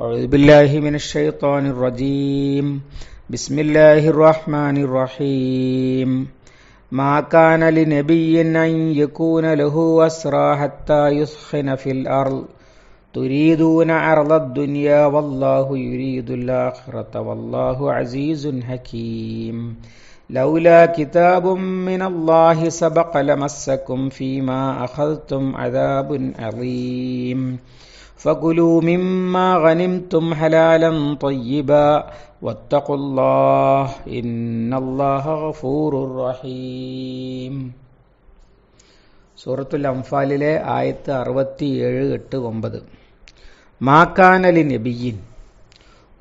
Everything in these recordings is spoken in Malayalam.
أعوذ بالله من الشيطان الرجيم بسم الله الرحمن الرحيم ما كان لنبي أن يكون له أسرى حتى يسخن في الأرض تريدون عرض الدنيا والله يريد الآخرة والله عزيز حكيم لولا كتاب من الله سبق لمسكم فيما أخذتم عذاب عظيم فكلوا مما غنمتم حلالا طيبا واتقوا الله إن الله غفور رحيم സൂറത്തുൽ അംഫാലിലെ ആയത്ത് അറുപത്തിയേഴ് എട്ട് ഒമ്പത് മാക്കാനലി നബിയിൻ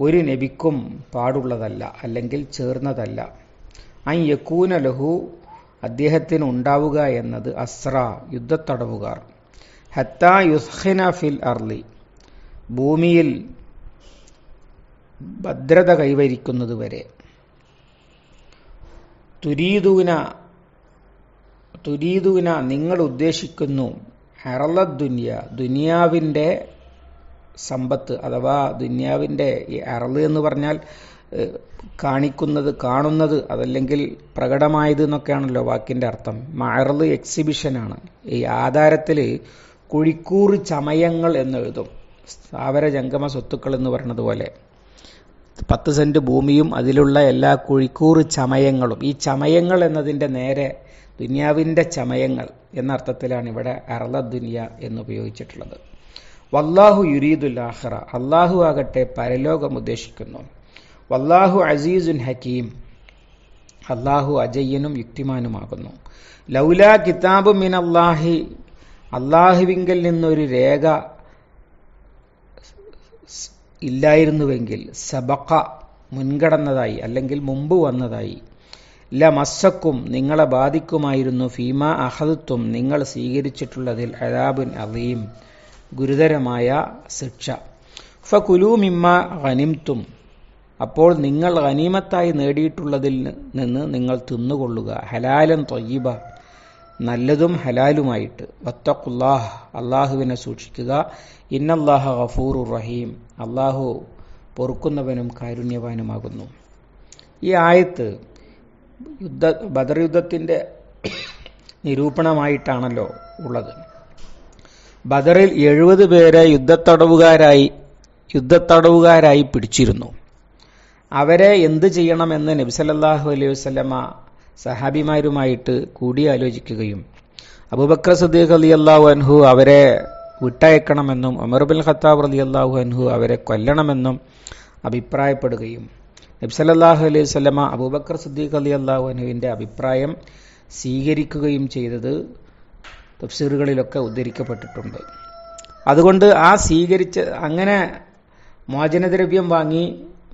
ഒരു നബിക്കും പാടുള്ളതല്ല അല്ലെങ്കിൽ ചേർന്നതല്ല അൻ യക്കൂന ലഹു അദ്ദേഹത്തിന് ഉണ്ടാവുക എന്നത് അസ്ര യുദ്ധത്തടവുകാർ ഫിൽ അർലി ഭൂമിയിൽ ഭദ്രത കൈവരിക്കുന്നത് വരെ തുരീദൂന തുരീദൂന നിങ്ങൾ ഉദ്ദേശിക്കുന്നു ഹെറല ദുനിയ ദുനിയാവിൻ്റെ സമ്പത്ത് അഥവാ ദുനിയാവിൻ്റെ ഈ അറള് എന്ന് പറഞ്ഞാൽ കാണിക്കുന്നത് കാണുന്നത് അതല്ലെങ്കിൽ പ്രകടമായത് എന്നൊക്കെയാണല്ലോ വാക്കിൻ്റെ അർത്ഥം അറള് എക്സിബിഷനാണ് ഈ ആധാരത്തിൽ കുഴിക്കൂറ് ചമയങ്ങൾ എന്നെഴുതും സ്ഥാവര ജംഗമ സ്വത്തുക്കൾ എന്ന് പറയുന്നത് പോലെ പത്ത് സെൻറ്റ് ഭൂമിയും അതിലുള്ള എല്ലാ കുഴിക്കൂറ് ചമയങ്ങളും ഈ ചമയങ്ങൾ എന്നതിൻ്റെ നേരെ ദുനിയാവിൻ്റെ ചമയങ്ങൾ എന്നർത്ഥത്തിലാണ് ഇവിടെ അറള ദുനിയ എന്ന് ഉപയോഗിച്ചിട്ടുള്ളത് വല്ലാഹു യുരീദുൽ ആഹ്റ അള്ളാഹു ആകട്ടെ പരലോകം ഉദ്ദേശിക്കുന്നു വല്ലാഹു അസീസുൻ ഹക്കീം അള്ളാഹു അജയ്യനും യുക്തിമാനുമാകുന്നു ലൗലാ കിതാബ് മിൻ അള്ളാഹി അള്ളാഹുവിങ്കിൽ നിന്നൊരു രേഖ ഇല്ലായിരുന്നുവെങ്കിൽ സബക്ക മുൻകടന്നതായി അല്ലെങ്കിൽ മുമ്പ് വന്നതായി ല മസക്കും നിങ്ങളെ ബാധിക്കുമായിരുന്നു ഫീമ അഹദത്വം നിങ്ങൾ സ്വീകരിച്ചിട്ടുള്ളതിൽ അദാബുൻ അലീം ഗുരുതരമായ ശിക്ഷ ഫ കുലൂമിമ്മ ഖനിംത്തും അപ്പോൾ നിങ്ങൾ ഖനീമത്തായി നേടിയിട്ടുള്ളതിൽ നിന്ന് നിങ്ങൾ തിന്നുകൊള്ളുക ഹലാലൻ തൊയ്യബ നല്ലതും ഹലാലുമായിട്ട് വത്തഖുല്ലാഹ് അള്ളാഹുവിനെ സൂക്ഷിക്കുക ഇന്നല്ലാഹ ഗഫൂറു റഹീം അള്ളാഹു പൊറുക്കുന്നവനും കാരുണ്യവാനുമാകുന്നു ഈ ആയത്ത് യുദ്ധ ബദർ യുദ്ധത്തിൻ്റെ നിരൂപണമായിട്ടാണല്ലോ ഉള്ളത് ബദറിൽ എഴുപത് പേരെ യുദ്ധത്തടവുകാരായി യുദ്ധത്തടവുകാരായി പിടിച്ചിരുന്നു അവരെ എന്ത് ചെയ്യണമെന്ന് നബിസലല്ലാഹു അലൈഹി വസ്ലമ സഹാബിമാരുമായിട്ട് കൂടിയാലോചിക്കുകയും അബൂബക്കർ സദ്ദീഖ് അലി അള്ളാഹു അൻഹു അവരെ വിട്ടയക്കണമെന്നും ഉമർ ബിൻ ഖത്താബ് അലി അള്ളാഹു അൻഹു അവരെ കൊല്ലണമെന്നും അഭിപ്രായപ്പെടുകയും നബ്സലല്ലാഹു അലൈഹി സ്വലമ അബൂബക്കർ സദ്ദീഖ് അലി അള്ളാഹു അൻഹുവിൻ്റെ അഭിപ്രായം സ്വീകരിക്കുകയും ചെയ്തത് തഫ്സീറുകളിലൊക്കെ ഉദ്ധരിക്കപ്പെട്ടിട്ടുണ്ട് അതുകൊണ്ട് ആ സ്വീകരിച്ച അങ്ങനെ മോചനദ്രവ്യം വാങ്ങി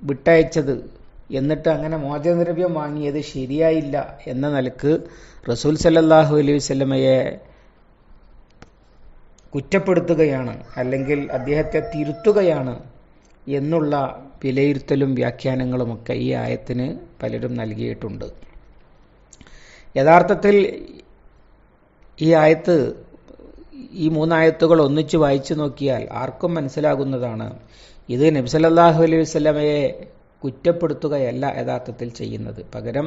വിട്ടയച്ചത് എന്നിട്ട് അങ്ങനെ മോചനദ്രവ്യം വാങ്ങിയത് ശരിയായില്ല എന്ന നിലക്ക് റസൂൽ സല്ലാഹു അലൈഹി വല്ലമയെ കുറ്റപ്പെടുത്തുകയാണ് അല്ലെങ്കിൽ അദ്ദേഹത്തെ തിരുത്തുകയാണ് എന്നുള്ള വിലയിരുത്തലും വ്യാഖ്യാനങ്ങളുമൊക്കെ ഈ ആയത്തിന് പലരും നൽകിയിട്ടുണ്ട് യഥാർത്ഥത്തിൽ ഈ ആയത്ത് ഈ മൂന്നായത്തുകൾ ഒന്നിച്ച് വായിച്ചു നോക്കിയാൽ ആർക്കും മനസ്സിലാകുന്നതാണ് ഇത് നബ്സലല്ലാഹു അലൈഹി വല്ലമയെ കുറ്റപ്പെടുത്തുകയല്ല യഥാർത്ഥത്തിൽ ചെയ്യുന്നത് പകരം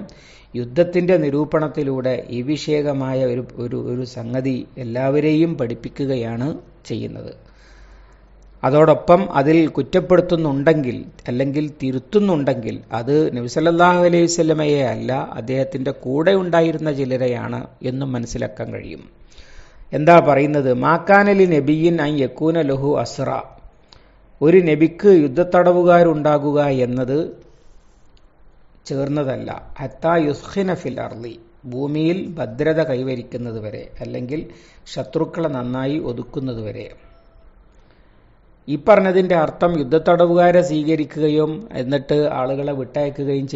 യുദ്ധത്തിൻ്റെ നിരൂപണത്തിലൂടെ ഈ വിഷയകമായ ഒരു ഒരു ഒരു സംഗതി എല്ലാവരെയും പഠിപ്പിക്കുകയാണ് ചെയ്യുന്നത് അതോടൊപ്പം അതിൽ കുറ്റപ്പെടുത്തുന്നുണ്ടെങ്കിൽ അല്ലെങ്കിൽ തിരുത്തുന്നുണ്ടെങ്കിൽ അത് നബിസല്ലാഹു അലൈഹി സ്വലമയെ അല്ല അദ്ദേഹത്തിൻ്റെ കൂടെ ഉണ്ടായിരുന്ന ചിലരെയാണ് എന്നും മനസ്സിലാക്കാൻ കഴിയും എന്താ പറയുന്നത് മാക്കാനലി നബിയിൻ ഐ യക്കൂന ലഹു അസ്ര ഒരു നബിക്ക് യുദ്ധത്തടവുകാരുണ്ടാകുക എന്നത് ചേർന്നതല്ല ഹത്താ യുസ്ഹിന ഫിൽ അർലി ഭൂമിയിൽ ഭദ്രത കൈവരിക്കുന്നത് വരെ അല്ലെങ്കിൽ ശത്രുക്കളെ നന്നായി ഒതുക്കുന്നത് വരെ ഈ അർത്ഥം യുദ്ധത്തടവുകാരെ സ്വീകരിക്കുകയും എന്നിട്ട് ആളുകളെ വിട്ടയക്കുകയും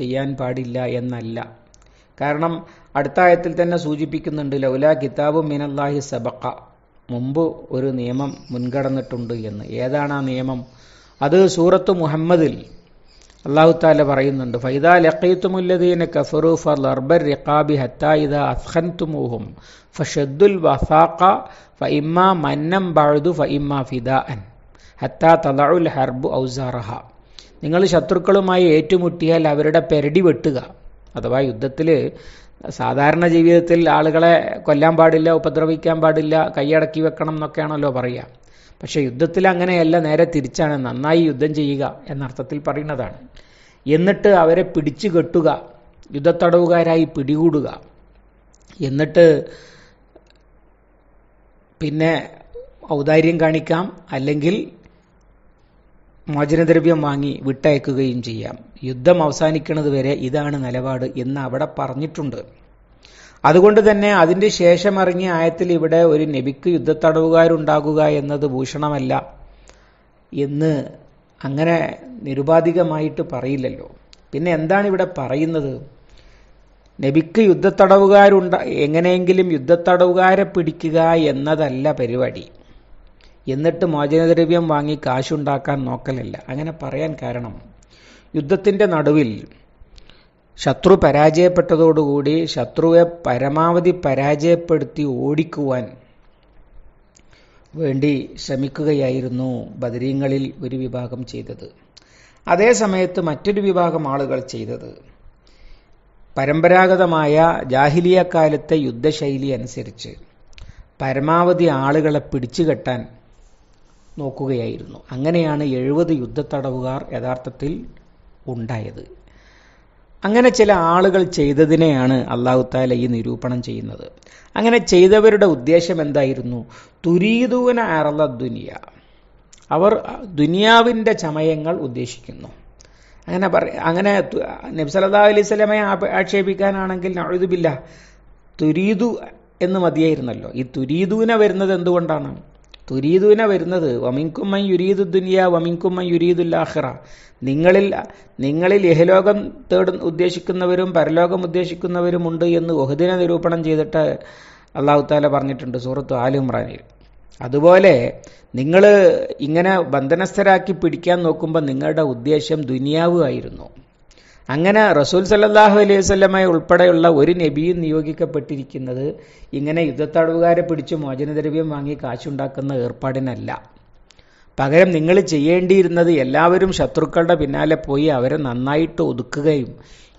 ചെയ്യാൻ പാടില്ല എന്നല്ല കാരണം അടുത്ത ആയത്തിൽ തന്നെ സൂചിപ്പിക്കുന്നുണ്ട് ലൗല കിതാബ് മിനല്ലാഹി സബക്ക മുമ്പ് ഒരു നിയമം മുൻകടന്നിട്ടുണ്ട് എന്ന് ഏതാണ് ആ നിയമം അത് സൂറത്ത് മുഹമ്മദിൽ അള്ളാഹു താല പറയുന്നുണ്ട് ഫൈദാ ലഖീത്തുമുല്ലദീന കഫറു ഫൽ അർബർ റിഖാബി ഹത്തായിദ അഫ്ഹൻതുമൂഹും ഫഷദ്ദുൽ വസാഖ ഫ ഇമ്മ മന്നം ബാഴുതു ഫ ഇമ്മ ഫിദ അൻ ഹത്താ തലഉൽ ഹർബു ഔസാറഹ നിങ്ങൾ ശത്രുക്കളുമായി ഏറ്റുമുട്ടിയാൽ അവരുടെ പെരടി വെട്ടുക അഥവാ യുദ്ധത്തിൽ സാധാരണ ജീവിതത്തിൽ ആളുകളെ കൊല്ലാൻ പാടില്ല ഉപദ്രവിക്കാൻ പാടില്ല കൈയടക്കി വെക്കണം എന്നൊക്കെയാണല്ലോ പറയുക പക്ഷേ യുദ്ധത്തിൽ അങ്ങനെയല്ല നേരെ തിരിച്ചാണ് നന്നായി യുദ്ധം ചെയ്യുക എന്നർത്ഥത്തിൽ പറയുന്നതാണ് എന്നിട്ട് അവരെ പിടിച്ചു കെട്ടുക യുദ്ധത്തടവുകാരായി പിടികൂടുക എന്നിട്ട് പിന്നെ ഔദാര്യം കാണിക്കാം അല്ലെങ്കിൽ മോചനദ്രവ്യം വാങ്ങി വിട്ടയക്കുകയും ചെയ്യാം യുദ്ധം അവസാനിക്കുന്നത് വരെ ഇതാണ് നിലപാട് എന്ന് അവിടെ പറഞ്ഞിട്ടുണ്ട് അതുകൊണ്ട് തന്നെ അതിന്റെ ശേഷം ഇറങ്ങിയ ആയത്തിൽ ഇവിടെ ഒരു നബിക്ക് യുദ്ധത്തടവുകാരുണ്ടാകുക എന്നത് ഭൂഷണമല്ല എന്ന് അങ്ങനെ നിരുപാധികമായിട്ട് പറയില്ലല്ലോ പിന്നെ എന്താണ് ഇവിടെ പറയുന്നത് നബിക്ക് യുദ്ധത്തടവുകാരുണ്ട എങ്ങനെയെങ്കിലും യുദ്ധത്തടവുകാരെ പിടിക്കുക എന്നതല്ല പരിപാടി എന്നിട്ട് മോചനദ്രവ്യം വാങ്ങി കാശുണ്ടാക്കാൻ നോക്കലില്ല അങ്ങനെ പറയാൻ കാരണം യുദ്ധത്തിൻ്റെ നടുവിൽ ശത്രു പരാജയപ്പെട്ടതോടുകൂടി ശത്രുവെ പരമാവധി പരാജയപ്പെടുത്തി ഓടിക്കുവാൻ വേണ്ടി ശ്രമിക്കുകയായിരുന്നു ബദരീങ്ങളിൽ ഒരു വിഭാഗം ചെയ്തത് അതേ സമയത്ത് മറ്റൊരു വിഭാഗം ആളുകൾ ചെയ്തത് പരമ്പരാഗതമായ ജാഹിലിയ കാലത്തെ യുദ്ധശൈലി അനുസരിച്ച് പരമാവധി ആളുകളെ പിടിച്ചുകെട്ടാൻ നോക്കുകയായിരുന്നു അങ്ങനെയാണ് എഴുപത് യുദ്ധത്തടവുകാർ യഥാർത്ഥത്തിൽ ഉണ്ടായത് അങ്ങനെ ചില ആളുകൾ ചെയ്തതിനെയാണ് അള്ളാഹുത്താല ഈ നിരൂപണം ചെയ്യുന്നത് അങ്ങനെ ചെയ്തവരുടെ ഉദ്ദേശം എന്തായിരുന്നു തുരീതൂന അറള ദുനിയ അവർ ദുനിയാവിൻ്റെ ചമയങ്ങൾ ഉദ്ദേശിക്കുന്നു അങ്ങനെ പറ അങ്ങനെ നബ്സലതാ അലൈഹി സ്വലമയെ ആക്ഷേപിക്കാനാണെങ്കിൽ നഴുതുബില്ല തുരീതു എന്ന് മതിയായിരുന്നല്ലോ ഈ തുരീതുവിനെ വരുന്നത് എന്തുകൊണ്ടാണ് തുരീദുവിനെ വരുന്നത് വമിങ്കുമ്മൻ യുരീദു ദുനിയ വമിങ്കുമ്മൻ യുരീദുല്ലാഹിറ നിങ്ങളിൽ നിങ്ങളിൽ യഹലോകം തേട ഉദ്ദേശിക്കുന്നവരും പരലോകം ഉദ്ദേശിക്കുന്നവരും ഉണ്ട് എന്ന് ഒഹദിനെ നിരൂപണം ചെയ്തിട്ട് അള്ളാഹു താല പറഞ്ഞിട്ടുണ്ട് സൂറത്ത് ആലുമ്രാനിൽ അതുപോലെ നിങ്ങൾ ഇങ്ങനെ ബന്ധനസ്ഥരാക്കി പിടിക്കാൻ നോക്കുമ്പോൾ നിങ്ങളുടെ ഉദ്ദേശം ദുനിയാവുമായിരുന്നു അങ്ങനെ റസൂൽ സല്ലാഹു അലൈഹി സ്വലമായി ഉൾപ്പെടെയുള്ള ഒരു നബിയും നിയോഗിക്കപ്പെട്ടിരിക്കുന്നത് ഇങ്ങനെ യുദ്ധത്തടവുകാരെ പിടിച്ച് മോചനദ്രവ്യം വാങ്ങി കാശുണ്ടാക്കുന്ന ഏർപ്പാടിനല്ല പകരം നിങ്ങൾ ചെയ്യേണ്ടിയിരുന്നത് എല്ലാവരും ശത്രുക്കളുടെ പിന്നാലെ പോയി അവരെ നന്നായിട്ട് ഒതുക്കുകയും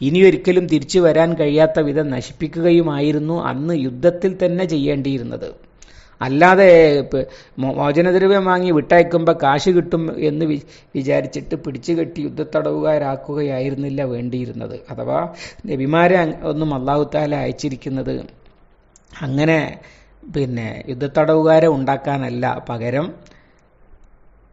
ഇനിയൊരിക്കലും തിരിച്ചു വരാൻ കഴിയാത്ത വിധം നശിപ്പിക്കുകയുമായിരുന്നു അന്ന് യുദ്ധത്തിൽ തന്നെ ചെയ്യേണ്ടിയിരുന്നത് അല്ലാതെ മോചനദ്രവ്യം വാങ്ങി വിട്ടയക്കുമ്പോൾ കാശ് കിട്ടും എന്ന് വിചാരിച്ചിട്ട് പിടിച്ചു കെട്ടി യുദ്ധത്തടവുകാരാക്കുകയായിരുന്നില്ല വേണ്ടിയിരുന്നത് അഥവാ നബിമാരെ ഒന്നും അള്ളാഹുത്താല അയച്ചിരിക്കുന്നത് അങ്ങനെ പിന്നെ യുദ്ധത്തടവുകാരെ ഉണ്ടാക്കാനല്ല പകരം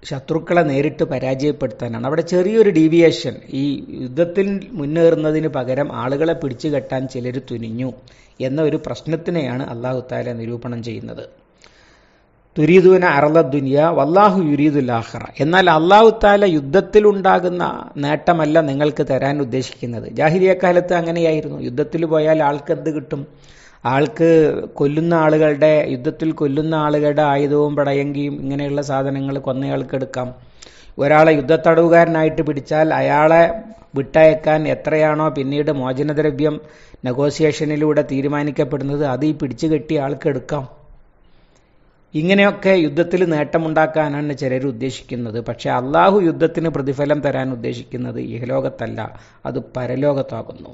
ശത്രുക്കളെ നേരിട്ട് പരാജയപ്പെടുത്താനാണ് അവിടെ ചെറിയൊരു ഡീവിയേഷൻ ഈ യുദ്ധത്തിൽ മുന്നേറുന്നതിന് പകരം ആളുകളെ പിടിച്ചു കെട്ടാൻ ചിലർ തുനിഞ്ഞു എന്ന ഒരു പ്രശ്നത്തിനെയാണ് അള്ളാഹുത്താല നിരൂപണം ചെയ്യുന്നത് തുരീദൂന അറല ദുനിയ വല്ലാഹു ആഹ്റ എന്നാൽ അള്ളാഹു താല യുദ്ധത്തിലുണ്ടാകുന്ന നേട്ടമല്ല നിങ്ങൾക്ക് തരാൻ ഉദ്ദേശിക്കുന്നത് ജാഹിരിയ കാലത്ത് അങ്ങനെയായിരുന്നു യുദ്ധത്തിൽ പോയാൽ എന്ത് കിട്ടും ആൾക്ക് കൊല്ലുന്ന ആളുകളുടെ യുദ്ധത്തിൽ കൊല്ലുന്ന ആളുകളുടെ ആയുധവും പടയങ്കിയും ഇങ്ങനെയുള്ള സാധനങ്ങൾ കൊന്നയാൾക്ക് എടുക്കാം ഒരാളെ യുദ്ധത്തടവുകാരനായിട്ട് പിടിച്ചാൽ അയാളെ വിട്ടയക്കാൻ എത്രയാണോ പിന്നീട് മോചനദ്രവ്യം നെഗോസിയേഷനിലൂടെ തീരുമാനിക്കപ്പെടുന്നത് അത് ഈ പിടിച്ചു കെട്ടി ആൾക്ക് എടുക്കാം ഇങ്ങനെയൊക്കെ യുദ്ധത്തിൽ നേട്ടമുണ്ടാക്കാനാണ് ചിലർ ഉദ്ദേശിക്കുന്നത് പക്ഷേ അള്ളാഹു യുദ്ധത്തിന് പ്രതിഫലം തരാൻ ഉദ്ദേശിക്കുന്നത് ഇഹലോകത്തല്ല അത് പരലോകത്താകുന്നു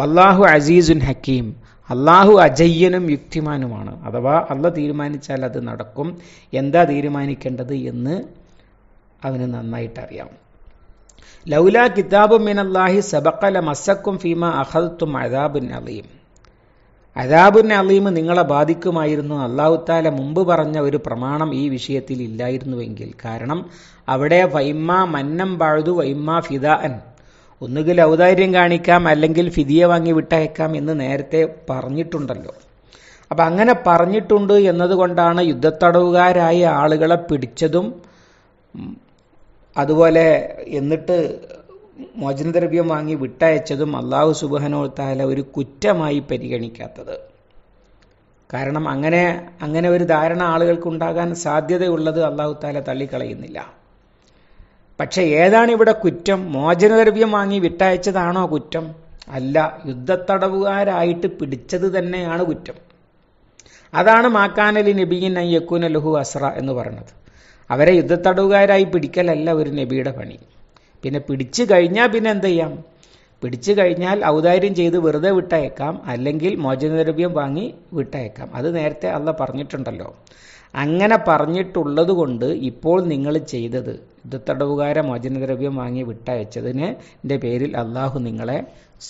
വല്ലാഹു അസീസുൻ ഹക്കീം അള്ളാഹു അജയ്യനും യുക്തിമാനുമാണ് അഥവാ അള്ള തീരുമാനിച്ചാൽ അത് നടക്കും എന്താ തീരുമാനിക്കേണ്ടത് എന്ന് അവന് നന്നായിട്ടറിയാം ലൗല കിതാബും അള്ളാഹി സബക്കല മസക്കും ഫീമ അഹദത്തും അദാബുൻ അലീം അദാബുൻ അലീമ് നിങ്ങളെ ബാധിക്കുമായിരുന്നു അള്ളാഹുത്താല മുമ്പ് പറഞ്ഞ ഒരു പ്രമാണം ഈ വിഷയത്തിൽ ഇല്ലായിരുന്നുവെങ്കിൽ കാരണം അവിടെ വൈമ്മ മന്നം പാഴുതു വൈമ്മ ഫിദ അൻ ഒന്നുകിൽ ഔദാര്യം കാണിക്കാം അല്ലെങ്കിൽ ഫിദിയ വാങ്ങി വിട്ടയക്കാം എന്ന് നേരത്തെ പറഞ്ഞിട്ടുണ്ടല്ലോ അപ്പം അങ്ങനെ പറഞ്ഞിട്ടുണ്ട് എന്നതുകൊണ്ടാണ് യുദ്ധത്തടവുകാരായ ആളുകളെ പിടിച്ചതും അതുപോലെ എന്നിട്ട് മോചനദ്രവ്യം വാങ്ങി വിട്ടയച്ചതും അള്ളാഹു താല ഒരു കുറ്റമായി പരിഗണിക്കാത്തത് കാരണം അങ്ങനെ അങ്ങനെ ഒരു ധാരണ ആളുകൾക്ക് ഉണ്ടാകാൻ സാധ്യതയുള്ളത് അള്ളാഹു താല തള്ളിക്കളയുന്നില്ല പക്ഷെ ഏതാണ് ഇവിടെ കുറ്റം മോചനദ്രവ്യം വാങ്ങി വിട്ടയച്ചതാണോ കുറ്റം അല്ല യുദ്ധത്തടവുകാരായിട്ട് പിടിച്ചത് തന്നെയാണ് കുറ്റം അതാണ് മാക്കാനലി നബിയിൻ അയ്യക്കൂൻ ലഹു അസ്ര എന്ന് പറയുന്നത് അവരെ യുദ്ധത്തടവുകാരായി പിടിക്കലല്ല ഒരു നബിയുടെ പണി പിന്നെ പിടിച്ചു കഴിഞ്ഞാൽ പിന്നെ എന്ത് ചെയ്യാം പിടിച്ചു കഴിഞ്ഞാൽ ഔദാര്യം ചെയ്ത് വെറുതെ വിട്ടയക്കാം അല്ലെങ്കിൽ മോചനദ്രവ്യം വാങ്ങി വിട്ടയക്കാം അത് നേരത്തെ അല്ല പറഞ്ഞിട്ടുണ്ടല്ലോ അങ്ങനെ പറഞ്ഞിട്ടുള്ളത് കൊണ്ട് ഇപ്പോൾ നിങ്ങൾ ചെയ്തത് യുദ്ധത്തടവുകാര മോചനദ്രവ്യം വാങ്ങി വിട്ടയച്ചതിന് എൻ്റെ പേരിൽ അള്ളാഹു നിങ്ങളെ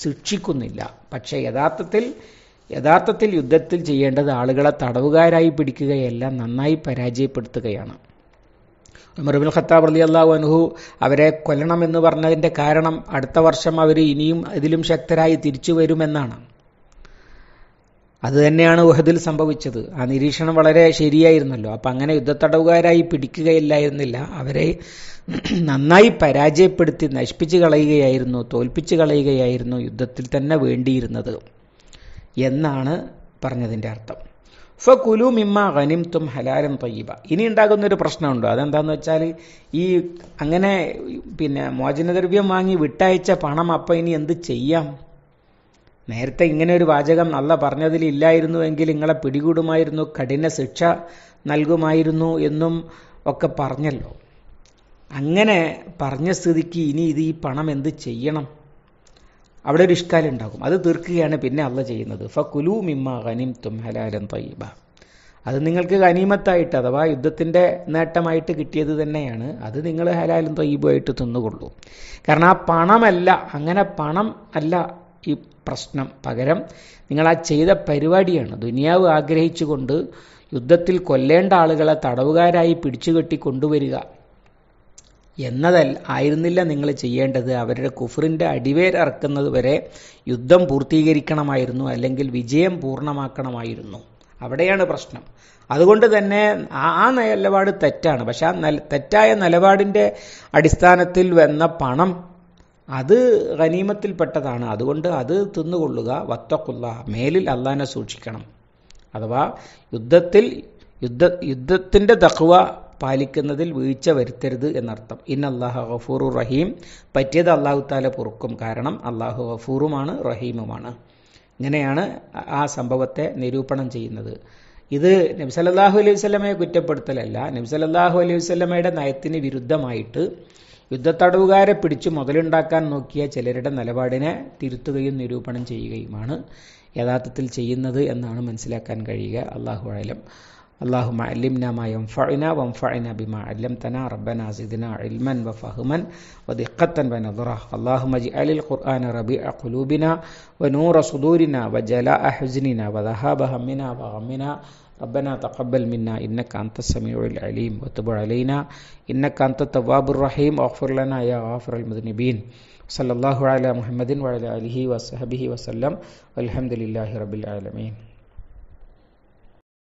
ശിക്ഷിക്കുന്നില്ല പക്ഷേ യഥാർത്ഥത്തിൽ യഥാർത്ഥത്തിൽ യുദ്ധത്തിൽ ചെയ്യേണ്ടത് ആളുകളെ തടവുകാരായി പിടിക്കുകയല്ല നന്നായി പരാജയപ്പെടുത്തുകയാണ് ഉമർബിൻ ഖത്താബ് അലി അള്ളാഹു അനുഹു അവരെ എന്ന് പറഞ്ഞതിൻ്റെ കാരണം അടുത്ത വർഷം അവർ ഇനിയും ഇതിലും ശക്തരായി തിരിച്ചു വരുമെന്നാണ് അതുതന്നെയാണ് ഉഹദിൽ സംഭവിച്ചത് ആ നിരീക്ഷണം വളരെ ശരിയായിരുന്നല്ലോ അപ്പം അങ്ങനെ യുദ്ധത്തടവുകാരായി പിടിക്കുകയില്ലായിരുന്നില്ല അവരെ നന്നായി പരാജയപ്പെടുത്തി നശിപ്പിച്ചു കളയുകയായിരുന്നു തോൽപ്പിച്ച് കളയുകയായിരുന്നു യുദ്ധത്തിൽ തന്നെ വേണ്ടിയിരുന്നത് എന്നാണ് പറഞ്ഞതിൻ്റെ അർത്ഥം ഫുലു കുലു മിമ്മ ഗനിംതും ഹലാലൻ തയ്യബ ഇനി ഉണ്ടാകുന്ന ഒരു പ്രശ്നമുണ്ടോ അതെന്താന്ന് വെച്ചാൽ ഈ അങ്ങനെ പിന്നെ മോചനദ്രവ്യം വാങ്ങി വിട്ടയച്ച പണം അപ്പൊ ഇനി എന്ത് ചെയ്യാം നേരത്തെ ഇങ്ങനെ ഒരു വാചകം നല്ല പറഞ്ഞതിൽ ഇല്ലായിരുന്നുവെങ്കിൽ നിങ്ങളെ പിടികൂടുമായിരുന്നു കഠിന ശിക്ഷ നൽകുമായിരുന്നു എന്നും ഒക്കെ പറഞ്ഞല്ലോ അങ്ങനെ പറഞ്ഞ സ്ഥിതിക്ക് ഇനി ഇത് ഈ പണം എന്ത് ചെയ്യണം അവിടെ ഒരു ഇഷ്കാലം ഉണ്ടാകും അത് തീർക്കുകയാണ് പിന്നെ അല്ല ചെയ്യുന്നത് ഫുലു മിമ്മ ഖനിം തും ഹലാലൻ തയ്യബ അത് നിങ്ങൾക്ക് ഖനീമത്തായിട്ട് അഥവാ യുദ്ധത്തിൻ്റെ നേട്ടമായിട്ട് കിട്ടിയത് തന്നെയാണ് അത് നിങ്ങൾ ഹലാലും തയ്യബുമായിട്ട് തിന്നുകൊള്ളൂ കാരണം ആ പണമല്ല അങ്ങനെ പണം അല്ല ഈ പ്രശ്നം പകരം നിങ്ങൾ ആ ചെയ്ത പരിപാടിയാണ് ദുനിയാവ് ആഗ്രഹിച്ചുകൊണ്ട് യുദ്ധത്തിൽ കൊല്ലേണ്ട ആളുകളെ തടവുകാരായി പിടിച്ചുകെട്ടി കൊണ്ടുവരിക എന്നതൽ ആയിരുന്നില്ല നിങ്ങൾ ചെയ്യേണ്ടത് അവരുടെ കുഫറിൻ്റെ അടിവേരറക്കുന്നത് വരെ യുദ്ധം പൂർത്തീകരിക്കണമായിരുന്നു അല്ലെങ്കിൽ വിജയം പൂർണ്ണമാക്കണമായിരുന്നു അവിടെയാണ് പ്രശ്നം അതുകൊണ്ട് തന്നെ ആ നിലപാട് തെറ്റാണ് പക്ഷെ ആ തെറ്റായ നിലപാടിൻ്റെ അടിസ്ഥാനത്തിൽ വന്ന പണം അത് ഖനീമത്തിൽപ്പെട്ടതാണ് അതുകൊണ്ട് അത് തിന്നുകൊള്ളുക വത്തക്കുള്ള മേലിൽ അള്ളാനെ സൂക്ഷിക്കണം അഥവാ യുദ്ധത്തിൽ യുദ്ധ യുദ്ധത്തിൻ്റെ തക്കുവ പാലിക്കുന്നതിൽ വീഴ്ച വരുത്തരുത് എന്നർത്ഥം ഇൻ അള്ളാഹു ഗഫൂറു റഹീം പറ്റിയത് അള്ളാഹു താല പൊറുക്കും കാരണം അള്ളാഹു ഗഫൂറുമാണ് റഹീമുമാണ് ഇങ്ങനെയാണ് ആ സംഭവത്തെ നിരൂപണം ചെയ്യുന്നത് ഇത് നബ്സലല്ലാഹു അലൈഹി വസ്ലമയെ കുറ്റപ്പെടുത്തലല്ല നബ്സലല്ലാഹു അലൈഹി വസ്ലമയുടെ നയത്തിന് വിരുദ്ധമായിട്ട് യുദ്ധത്തടവുകാരെ പിടിച്ചു മുതലുണ്ടാക്കാൻ നോക്കിയ ചിലരുടെ നിലപാടിനെ തിരുത്തുകയും നിരൂപണം ചെയ്യുകയുമാണ് യഥാർത്ഥത്തിൽ ചെയ്യുന്നത് എന്നാണ് മനസ്സിലാക്കാൻ കഴിയുക അള്ളാഹു ആലം اللهم علمنا ما ينفعنا وانفعنا بما علمتنا ربنا زدنا علما وفهما ودقة ونظرة اللهم اجعل القرآن ربيع قلوبنا ونور صدورنا وجلاء حزننا وذهاب همنا وغمنا ربنا تقبل منا إنك أنت السميع العليم وتب علينا إنك أنت التواب الرحيم واغفر لنا يا غافر المذنبين صلى الله على محمد وعلى آله وصحبه وسلم والحمد لله رب العالمين